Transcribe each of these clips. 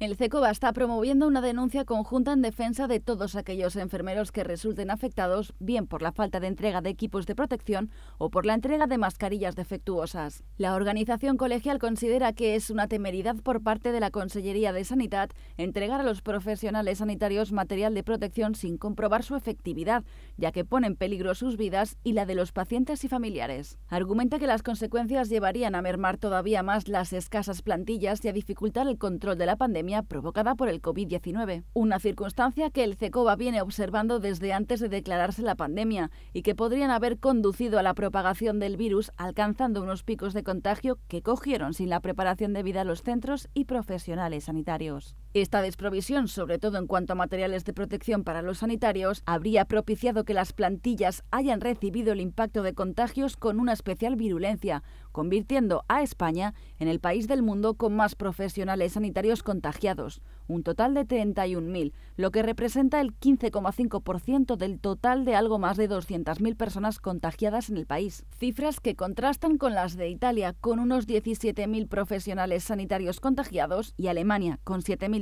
El CECOBA está promoviendo una denuncia conjunta en defensa de todos aquellos enfermeros que resulten afectados, bien por la falta de entrega de equipos de protección o por la entrega de mascarillas defectuosas. La organización colegial considera que es una temeridad por parte de la Consellería de Sanidad entregar a los profesionales sanitarios material de protección sin comprobar su efectividad, ya que pone en peligro sus vidas y la de los pacientes y familiares. Argumenta que las consecuencias llevarían a mermar todavía más las escasas plantillas y a dificultar el control de la pandemia provocada por el COVID-19, una circunstancia que el CECOBA viene observando desde antes de declararse la pandemia y que podrían haber conducido a la propagación del virus alcanzando unos picos de contagio que cogieron sin la preparación debida a los centros y profesionales sanitarios. Esta desprovisión, sobre todo en cuanto a materiales de protección para los sanitarios, habría propiciado que las plantillas hayan recibido el impacto de contagios con una especial virulencia, convirtiendo a España en el país del mundo con más profesionales sanitarios contagiados, un total de 31.000, lo que representa el 15,5% del total de algo más de 200.000 personas contagiadas en el país. Cifras que contrastan con las de Italia, con unos 17.000 profesionales sanitarios contagiados, y Alemania, con 7.000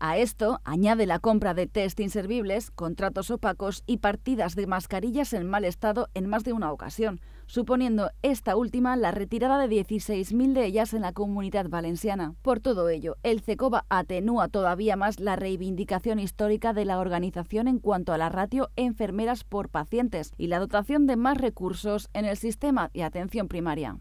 a esto añade la compra de test inservibles, contratos opacos y partidas de mascarillas en mal estado en más de una ocasión, suponiendo esta última la retirada de 16.000 de ellas en la comunidad valenciana. Por todo ello, el CECOBA atenúa todavía más la reivindicación histórica de la organización en cuanto a la ratio enfermeras por pacientes y la dotación de más recursos en el sistema de atención primaria.